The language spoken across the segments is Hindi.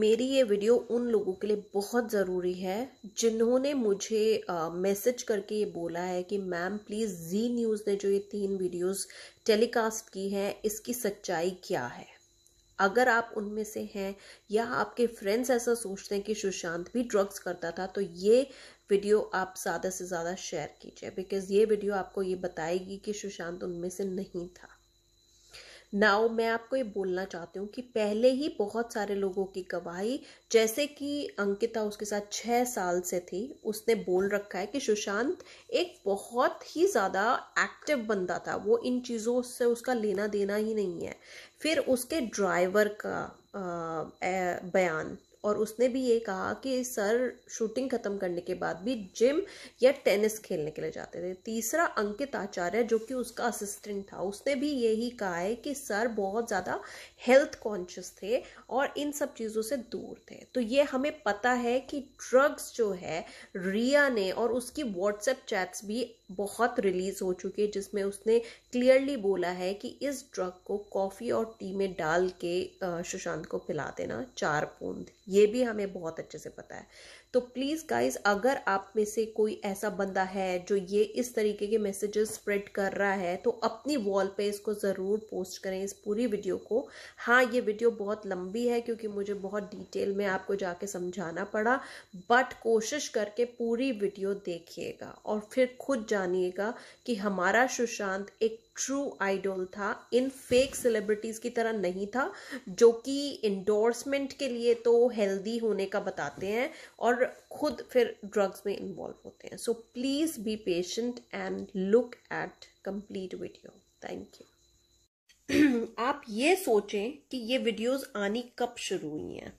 मेरी ये वीडियो उन लोगों के लिए बहुत ज़रूरी है जिन्होंने मुझे मैसेज करके ये बोला है कि मैम प्लीज़ जी न्यूज़ ने जो ये तीन वीडियोस टेलीकास्ट की हैं इसकी सच्चाई क्या है अगर आप उनमें से हैं या आपके फ्रेंड्स ऐसा सोचते हैं कि सुशांत भी ड्रग्स करता था तो ये वीडियो आप ज़्यादा से ज़्यादा शेयर कीजिए बिकॉज़ ये वीडियो आपको ये बताएगी कि सुशांत उनमें से नहीं था नाउ मैं आपको ये बोलना चाहती हूँ कि पहले ही बहुत सारे लोगों की गवाही जैसे कि अंकिता उसके साथ छः साल से थी उसने बोल रखा है कि सुशांत एक बहुत ही ज़्यादा एक्टिव बंदा था वो इन चीज़ों से उसका लेना देना ही नहीं है फिर उसके ड्राइवर का बयान और उसने भी ये कहा कि सर शूटिंग ख़त्म करने के बाद भी जिम या टेनिस खेलने के लिए जाते थे तीसरा अंकित आचार्य जो कि उसका असिस्टेंट था उसने भी यही कहा है कि सर बहुत ज़्यादा हेल्थ कॉन्शियस थे और इन सब चीज़ों से दूर थे तो ये हमें पता है कि ड्रग्स जो है रिया ने और उसकी व्हाट्सएप चैट्स भी बहुत रिलीज हो चुकी है जिसमें उसने क्लियरली बोला है कि इस ड्रग को कॉफ़ी और टी में डाल के सुशांत को पिला देना चार पूंद ये भी हमें बहुत अच्छे से पता है तो प्लीज़ गाइज अगर आप में से कोई ऐसा बंदा है जो ये इस तरीके के मैसेजेस स्प्रेड कर रहा है तो अपनी वॉल पे इसको ज़रूर पोस्ट करें इस पूरी वीडियो को हाँ ये वीडियो बहुत लंबी है क्योंकि मुझे बहुत डिटेल में आपको जाके समझाना पड़ा बट कोशिश करके पूरी वीडियो देखिएगा और फिर खुद जानिएगा कि हमारा सुशांत एक ट्रू आइडोल था इन फेक सेलिब्रिटीज़ की तरह नहीं था जो कि इंडोर्समेंट के लिए तो हेल्दी होने का बताते हैं और खुद फिर ड्रग्स में इन्वॉल्व होते हैं so please be patient and look at complete video thank you आप ये सोचें कि ये वीडियोस आनी कब शुरू हुई हैं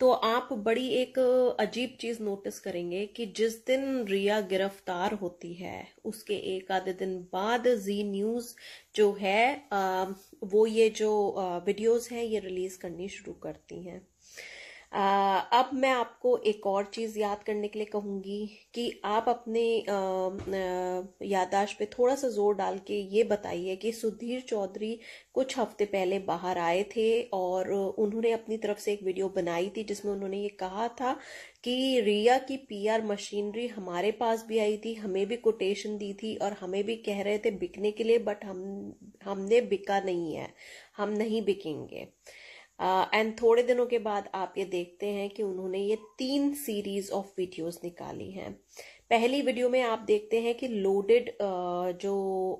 तो आप बड़ी एक अजीब चीज नोटिस करेंगे कि जिस दिन रिया गिरफ्तार होती है उसके एक आधे दिन बाद जी न्यूज जो है वो ये जो वीडियोस हैं ये रिलीज करनी शुरू करती हैं अब मैं आपको एक और चीज़ याद करने के लिए कहूँगी कि आप अपने यादाश्त पे थोड़ा सा ज़ोर डाल के ये बताइए कि सुधीर चौधरी कुछ हफ्ते पहले बाहर आए थे और उन्होंने अपनी तरफ से एक वीडियो बनाई थी जिसमें उन्होंने ये कहा था कि रिया की पीआर मशीनरी हमारे पास भी आई थी हमें भी कोटेशन दी थी और हमें भी कह रहे थे बिकने के लिए बट हम हमने बिका नहीं है हम नहीं बिकेंगे एंड uh, थोड़े दिनों के बाद आप ये देखते हैं कि उन्होंने ये तीन सीरीज ऑफ वीडियोस निकाली हैं पहली वीडियो में आप देखते हैं कि लोडेड uh, जो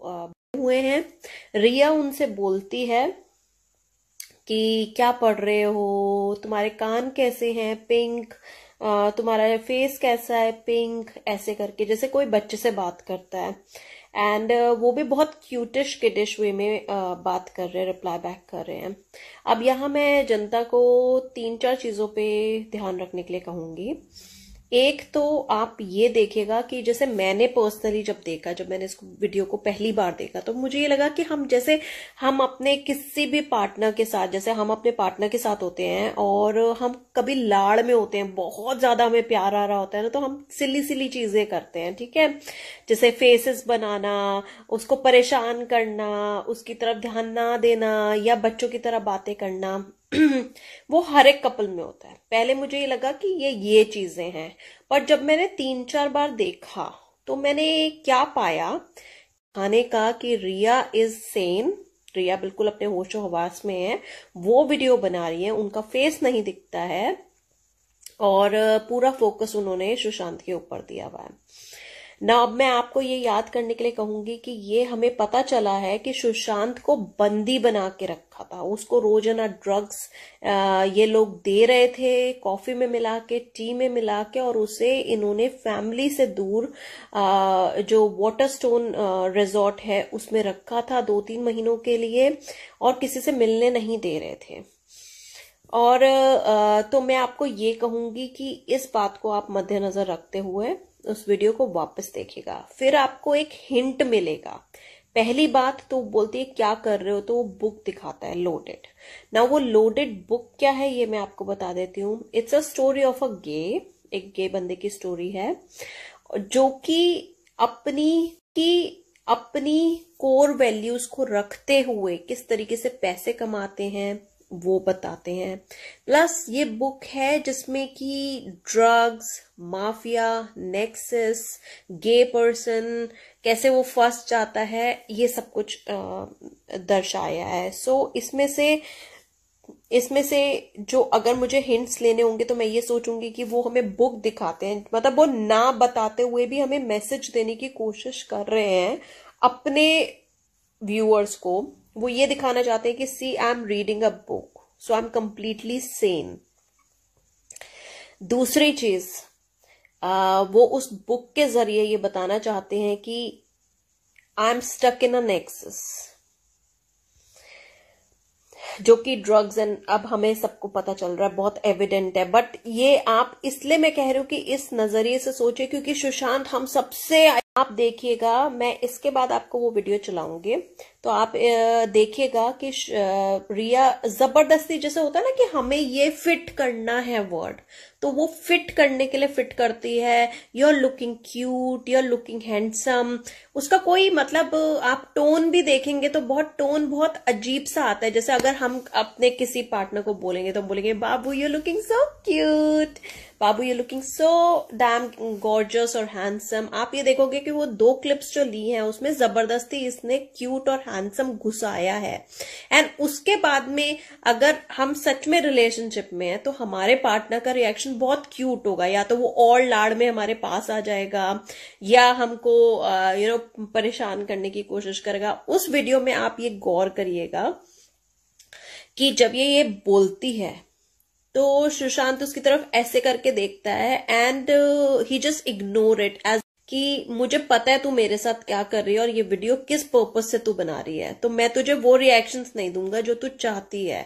uh, हुए हैं रिया उनसे बोलती है कि क्या पढ़ रहे हो तुम्हारे कान कैसे हैं पिंक तुम्हारा फेस कैसा है पिंक ऐसे करके जैसे कोई बच्चे से बात करता है एंड uh, वो भी बहुत क्यूटिश किडिश वे में uh, बात कर रहे हैं रिप्लाई बैक कर रहे हैं अब यहाँ मैं जनता को तीन चार चीज़ों पे ध्यान रखने के लिए कहूँगी एक तो आप ये देखेगा कि जैसे मैंने पर्सनली जब देखा जब मैंने इसको वीडियो को पहली बार देखा तो मुझे ये लगा कि हम जैसे हम अपने किसी भी पार्टनर के साथ जैसे हम अपने पार्टनर के साथ होते हैं और हम कभी लाड़ में होते हैं बहुत ज्यादा हमें प्यार आ रहा होता है ना तो हम सिली सिली चीजें करते हैं ठीक है जैसे फेसेस बनाना उसको परेशान करना उसकी तरफ ध्यान ना देना या बच्चों की तरह बातें करना वो हर एक कपल में होता है पहले मुझे ये लगा कि ये ये चीजें हैं पर जब मैंने तीन चार बार देखा तो मैंने क्या पाया खाने का कि रिया इज सेन रिया बिल्कुल अपने होशो हवास में है वो वीडियो बना रही है उनका फेस नहीं दिखता है और पूरा फोकस उन्होंने सुशांत के ऊपर दिया हुआ है ना अब मैं आपको ये याद करने के लिए कहूंगी कि ये हमें पता चला है कि सुशांत को बंदी बना के रखा था उसको रोजाना ड्रग्स ये लोग दे रहे थे कॉफी में मिला के टी में मिला के और उसे इन्होंने फैमिली से दूर जो वाटर स्टोन रिजॉर्ट है उसमें रखा था दो तीन महीनों के लिए और किसी से मिलने नहीं दे रहे थे और तो मैं आपको ये कहूंगी कि इस बात को आप मद्देनजर रखते हुए उस वीडियो को वापस देखेगा फिर आपको एक हिंट मिलेगा पहली बात तो बोलती है क्या कर रहे हो तो वो बुक दिखाता है लोडेड ना वो लोडेड बुक क्या है ये मैं आपको बता देती हूँ it's a story of a gay एक गे बंदे की स्टोरी है जो कि अपनी की अपनी कोर वैल्यूज को रखते हुए किस तरीके से पैसे कमाते हैं वो बताते हैं प्लस ये बुक है जिसमें कि drugs mafia nexus gay person कैसे वो फर्स्ट जाता है ये सब कुछ दर्शाया है सो so, इसमें से इसमें से जो अगर मुझे हिंट्स लेने होंगे तो मैं ये सोचूंगी कि वो हमें बुक दिखाते हैं मतलब वो ना बताते हुए भी हमें मैसेज देने की कोशिश कर रहे हैं अपने व्यूअर्स को वो ये दिखाना चाहते हैं कि see I am reading a book so I am completely same दूसरी चीज वो उस बुक के जरिए ये बताना चाहते हैं कि I am stuck in a nexus जो कि ड्रग्स एंड अब हमें सबको पता चल रहा है बहुत एविडेंट है बट ये आप इसलिए मैं कह रही हूं कि इस नजरिए से सोचे क्योंकि सुशांत हम सबसे आप देखिएगा मैं इसके बाद आपको वो वीडियो चलाऊंगी तो आप देखिएगा कि रिया जबरदस्ती जैसे होता है ना कि हमें ये फिट करना है वर्ड तो वो फिट करने के लिए फिट करती है you are looking cute you are looking handsome उसका कोई मतलब आप टोन भी देखेंगे तो बहुत टोन बहुत अजीब सा आता है जैसे अगर हम अपने किसी पार्टनर को बोलेंगे तो बोलेंगे बाबू यू लुकिंग सो क्यूट बाबू you looking so damn gorgeous और हैंडसम आप ये देखोगे कि वो दो क्लिप्स जो ली हैं उसमें जबरदस्ती इसने क्यूट और हैंडसम घुसाया है एंड उसके बाद में अगर हम सच में रिलेशनशिप में है तो हमारे पार्टनर का रिएक्शन बहुत क्यूट होगा या तो वो और लाड़ में हमारे पास आ जाएगा या हमको यू नो परेशान करने की कोशिश करेगा उस वीडियो में आप ये गौर करिएगा कि जब ये ये बोलती है तो सुशांत उसकी तरफ ऐसे करके देखता है and he just ignore it as कि मुझे पता है तू मेरे साथ क्या कर रही है और ये वीडियो किस पर्पज से तू बना रही है तो मैं तुझे वो रिएक्शंस नहीं दूंगा जो तू चाहती है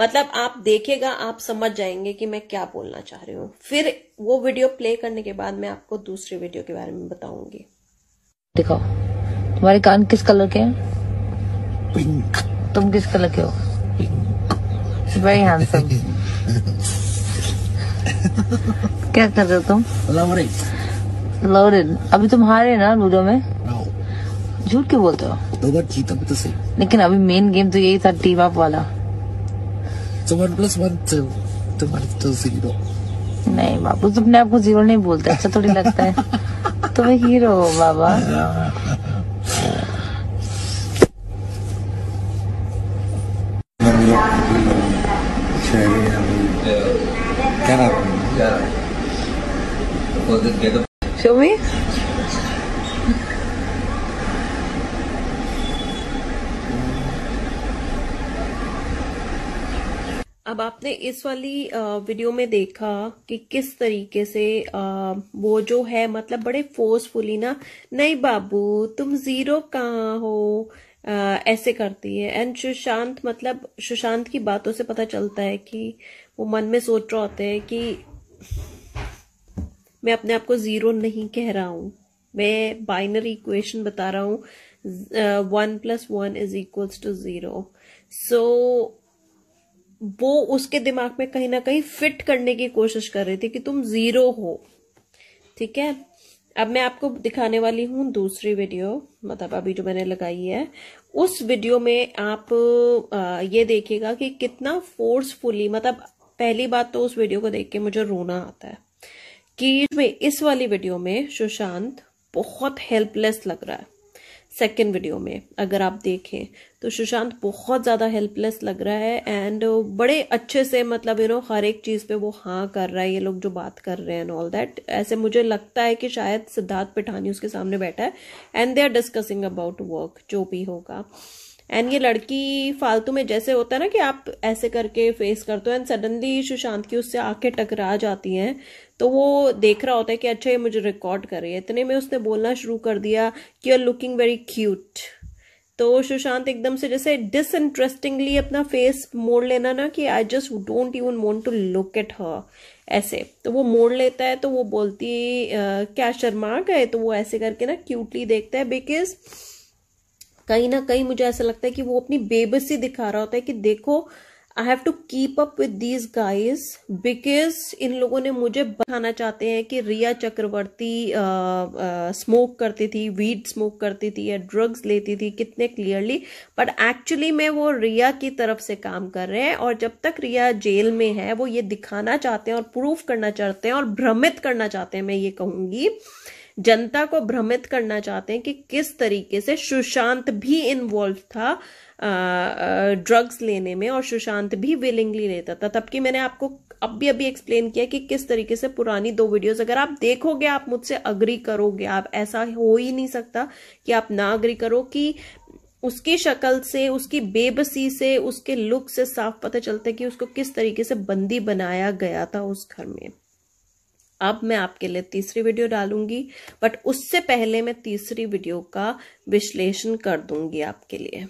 मतलब आप देखेगा आप समझ जाएंगे कि मैं क्या बोलना चाह रही हूँ फिर वो वीडियो प्ले करने के बाद मैं आपको दूसरी वीडियो के बारे में बताऊंगी दिखाओ तुम्हारे कान किस कलर के हैं तुम किस कलर के हो वेरी हैंडसम क्या कर रहे हो तुम loaded. अभी तुम हारे ना लूडो में झूठ क्यों बोलते हो दो बार जीता भी तो सही लेकिन अभी मेन गेम तो यही था टीम अप वाला तो वन प्लस वन तुम्हारे तो जीरो तो नहीं बाबू तुमने आपको जीरो नहीं बोलते अच्छा थोड़ी लगता है तुम तो हीरो हो बाबा अच्छा, क्या नाम है Show me. अब आपने इस वाली वीडियो में देखा कि किस तरीके से वो जो है मतलब बड़े फोर्सफुली ना नहीं बाबू तुम जीरो कहाँ हो ऐसे करती है एंड सुशांत मतलब सुशांत की बातों से पता चलता है कि वो मन में सोच रहा होता है कि मैं अपने आप को ज़ीरो नहीं कह रहा हूं मैं बाइनरी इक्वेशन बता रहा हूँ one plus one is equals to zero so वो उसके दिमाग में कहीं ना कहीं फिट करने की कोशिश कर रही थी कि तुम ज़ीरो हो ठीक है अब मैं आपको दिखाने वाली हूं दूसरी वीडियो मतलब अभी जो मैंने लगाई है उस वीडियो में आप uh, ये देखिएगा कि कितना फोर्सफुली मतलब पहली बात तो उस वीडियो को देख के मुझे रोना आता है कि में इस वाली वीडियो में सुशांत बहुत हेल्पलेस लग रहा है सेकेंड वीडियो में अगर आप देखें तो सुशांत बहुत ज़्यादा हेल्पलेस लग रहा है एंड बड़े अच्छे से मतलब यू नो हर एक चीज़ पे वो हाँ कर रहा है ये लोग जो बात कर रहे हैं एंड ऑल दैट ऐसे मुझे लगता है कि शायद सिद्धार्थ पिठानी उसके सामने बैठा है and they are discussing about work जो भी होगा एंड ये लड़की फालतू में जैसे होता है ना कि आप ऐसे करके फेस करते हो एंड सडनली सुशांत की उससे आके टकरा जाती हैं तो वो देख रहा होता है कि अच्छा ये मुझे रिकॉर्ड कर रही है इतने में उसने बोलना शुरू कर दिया कि you are looking very cute तो सुशांत एकदम से जैसे डिसइंटरेस्टिंगली अपना फेस मोड़ लेना ना कि I just don't even want to look at her ऐसे तो वो मोड़ लेता है तो वो बोलती क्या शर्मा गए तो वो ऐसे करके ना क्यूटली देखता है बिकॉज कहीं ना कहीं मुझे ऐसा लगता है कि वो अपनी बेबसी दिखा रहा होता है कि देखो I have to keep up with these guys because इन लोगों ने मुझे बताना चाहते हैं कि रिया चक्रवर्ती स्मोक करती थी वीड स्मोक करती थी या ड्रग्स लेती थी कितने क्लियरली बट एक्चुअली में वो रिया की तरफ से काम कर रहे हैं और जब तक रिया जेल में है वो ये दिखाना चाहते हैं और प्रूफ करना चाहते हैं और भ्रमित करना चाहते हैं मैं ये कहूँगी जनता को भ्रमित करना चाहते हैं कि किस तरीके से सुशांत भी इन्वॉल्व था ड्रग्स लेने में और सुशांत भी विलिंगली लेता था तबकि मैंने आपको अभी अभी एक्सप्लेन किया कि किस तरीके से पुरानी दो वीडियोस अगर आप देखोगे आप मुझसे अग्री करोगे आप ऐसा हो ही नहीं सकता कि आप ना अग्री करो कि उसकी शक्ल से उसकी बेबसी से उसके लुक से साफ पता चलता है कि उसको किस तरीके से बंदी बनाया गया था उस घर में अब मैं आपके लिए तीसरी वीडियो डालूंगी बट उससे पहले मैं तीसरी वीडियो का विश्लेषण कर दूंगी आपके लिए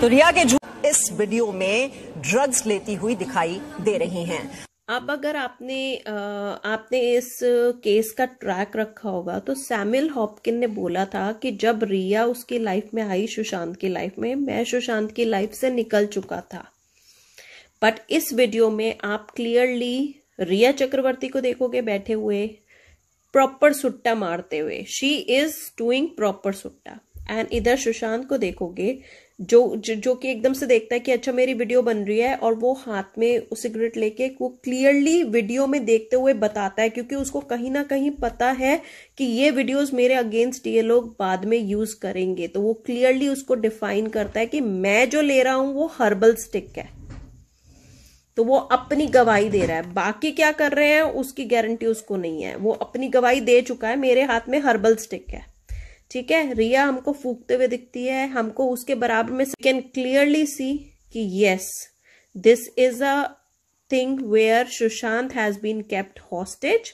तो रिया के इस वीडियो में ड्रग्स लेती हुई दिखाई दे रही हैं अब अगर आपने आपने इस केस का ट्रैक रखा होगा तो सैमिल हॉपकिन ने बोला था कि जब रिया उसकी लाइफ में आई सुशांत की लाइफ में मैं सुशांत की लाइफ से निकल चुका था बट इस वीडियो में आप क्लियरली रिया चक्रवर्ती को देखोगे बैठे हुए प्रॉपर सुट्टा मारते हुए शी इज डूइंग प्रॉपर सुट्टा एंड इधर सुशांत को देखोगे जो जो, जो कि एकदम से देखता है कि अच्छा मेरी वीडियो बन रही है और वो हाथ में वो सिगरेट लेके वो क्लियरली वीडियो में देखते हुए बताता है क्योंकि उसको कहीं ना कहीं पता है कि ये वीडियोस मेरे अगेंस्ट ये लोग बाद में यूज करेंगे तो वो क्लियरली उसको डिफाइन करता है कि मैं जो ले रहा हूँ वो हर्बल स्टिक है तो वो अपनी गवाही दे रहा है बाकी क्या कर रहे हैं उसकी गारंटी उसको नहीं है वो अपनी गवाही दे चुका है मेरे हाथ में हर्बल स्टिक है ठीक है रिया हमको फूकते हुए दिखती है हमको उसके बराबर में कैन क्लियरली सी कि yes this is a thing where Sushant has been kept hostage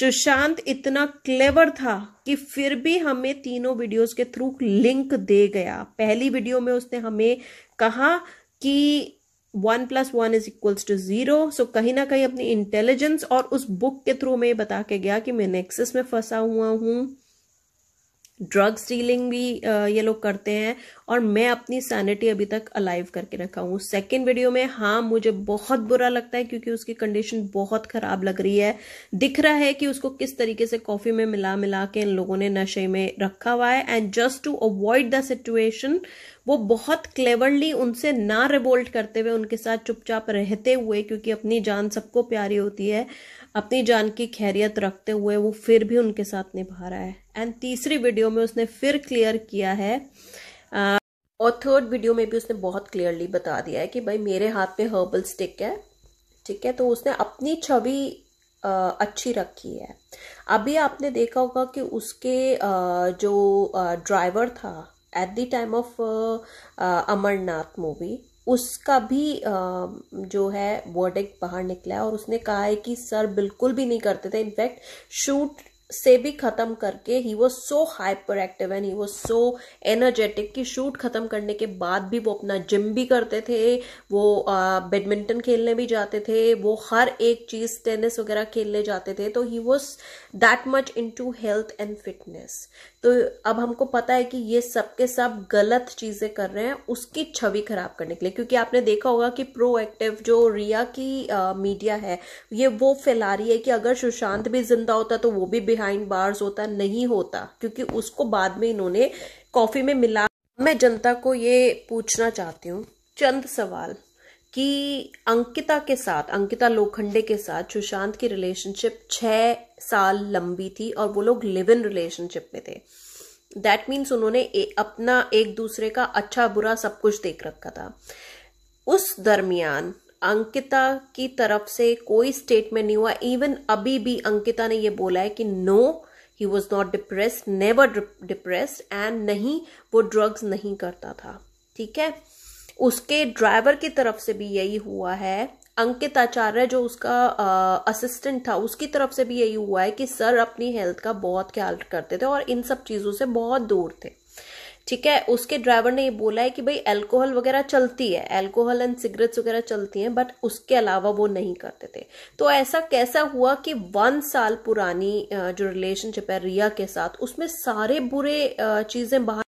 Sushant इतना क्लेवर था कि फिर भी हमें तीनों वीडियोस के थ्रू लिंक दे गया पहली वीडियो में उसने हमें कहा कि one plus one is equals to zero so कहीं ना कहीं अपनी इंटेलिजेंस और उस बुक के थ्रू में बता के गया कि मैं नेक्सस में फंसा हुआ हूं ड्रग्स डीलिंग भी ये लोग करते हैं और मैं अपनी सैनिटी अभी तक अलाइव करके रखा हूँ सेकेंड वीडियो में हाँ मुझे बहुत बुरा लगता है क्योंकि उसकी कंडीशन बहुत ख़राब लग रही है दिख रहा है कि उसको किस तरीके से कॉफ़ी में मिला मिला के इन लोगों ने नशे में रखा हुआ है and just to avoid the situation वो बहुत क्लेवरली उनसे ना रिवोल्ट करते हुए उनके साथ चुपचाप रहते हुए क्योंकि अपनी जान सबको प्यारी होती है अपनी जान की खैरियत रखते हुए वो फिर भी उनके साथ निभा रहा है एंड तीसरी वीडियो में उसने फिर क्लियर किया है आ, और थर्ड वीडियो में भी उसने बहुत क्लियरली बता दिया है कि भाई मेरे हाथ में हर्बल स्टिक है ठीक है तो उसने अपनी छवि अच्छी रखी है अभी आपने देखा होगा कि उसके जो ड्राइवर था at the time of Amarnath movie उसका भी जो है वर्डिक्ट बाहर निकला है और उसने कहा है कि सर बिल्कुल भी नहीं करते थे इनफैक्ट शूट से भी खत्म करके he was so hyperactive and he was so energetic कि शूट खत्म करने के बाद भी वो अपना जिम भी करते थे वो बैडमिंटन खेलने भी जाते थे वो हर एक चीज टेनिस वगैरह खेलने जाते थे तो he was that much into health and fitness तो अब हमको पता है कि ये सब के सब गलत चीजें कर रहे हैं उसकी छवि खराब करने के लिए क्योंकि आपने देखा होगा कि प्रो एक्टिव जो रिया की मीडिया है ये वो फैला रही है कि अगर सुशांत भी जिंदा होता तो वो भी बिहार बिहाइंड बार्स होता नहीं होता क्योंकि उसको बाद में इन्होंने कॉफी में मिला मैं जनता को ये पूछना चाहती हूँ चंद सवाल कि अंकिता के साथ अंकिता लोखंडे के साथ सुशांत की रिलेशनशिप छः साल लंबी थी और वो लोग लिव इन रिलेशनशिप में थे दैट मीन्स उन्होंने ए, अपना एक दूसरे का अच्छा बुरा सब कुछ देख रखा था उस दरमियान अंकिता की तरफ से कोई स्टेटमेंट नहीं हुआ इवन अभी भी अंकिता ने ये बोला है कि no he was not depress never depress and नहीं वो ड्रग्स नहीं करता था ठीक है उसके ड्राइवर की तरफ से भी यही हुआ है अंकित आचार्य जो उसका असिस्टेंट था उसकी तरफ से भी यही हुआ है कि सर अपनी हेल्थ का बहुत ख्याल करते थे और इन सब चीज़ों से बहुत दूर थे ठीक है उसके ड्राइवर ने ये बोला है कि भाई अल्कोहल वगैरह चलती है अल्कोहल एंड सिगरेट्स वगैरह चलती हैं बट उसके अलावा वो नहीं करते थे तो ऐसा कैसा हुआ कि वन साल पुरानी जो रिलेशनशिप है रिया के साथ उसमें सारे बुरे चीजें बाहर